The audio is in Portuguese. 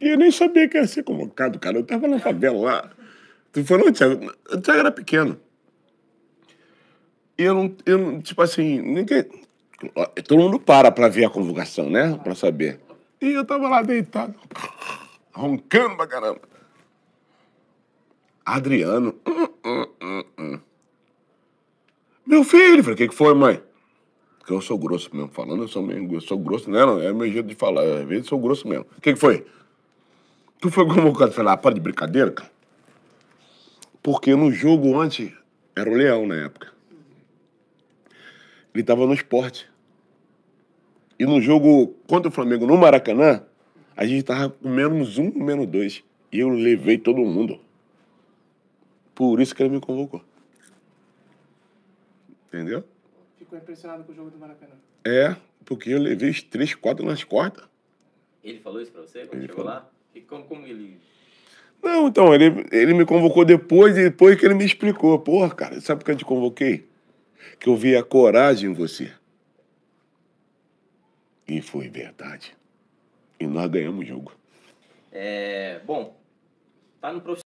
E eu nem sabia que ia ser convocado, cara. Eu tava na favela lá. Tu falou, Thiago, o Thiago era pequeno. E eu não, eu não, tipo assim, ninguém. Todo mundo para pra ver a convocação, né? Pra saber. E eu tava lá deitado, roncando pra caramba. Adriano. Hum, hum, hum, meu filho, falei, o que, que foi, mãe? Porque eu sou grosso mesmo. Falando, eu sou, meio, eu sou grosso, né? Não, é meu jeito de falar. Às vezes eu sou grosso mesmo. O que, que foi? Tu foi convocado, sei lá, ah, para de brincadeira, cara? Porque no jogo antes, era o Leão na época. Ele estava no esporte. E no jogo contra o Flamengo, no Maracanã, a gente tava com menos um, menos dois. E eu levei todo mundo. Por isso que ele me convocou. Entendeu? Ficou impressionado com o jogo do Maracanã. É, porque eu levei os três, quatro nas cordas. Ele falou isso pra você quando ele chegou falou. lá? E como, como ele. Não, então, ele, ele me convocou depois, depois que ele me explicou. Porra, cara, sabe por que eu te convoquei? Que eu vi a coragem em você. E foi verdade. E nós ganhamos o jogo. É, bom, tá no profissional.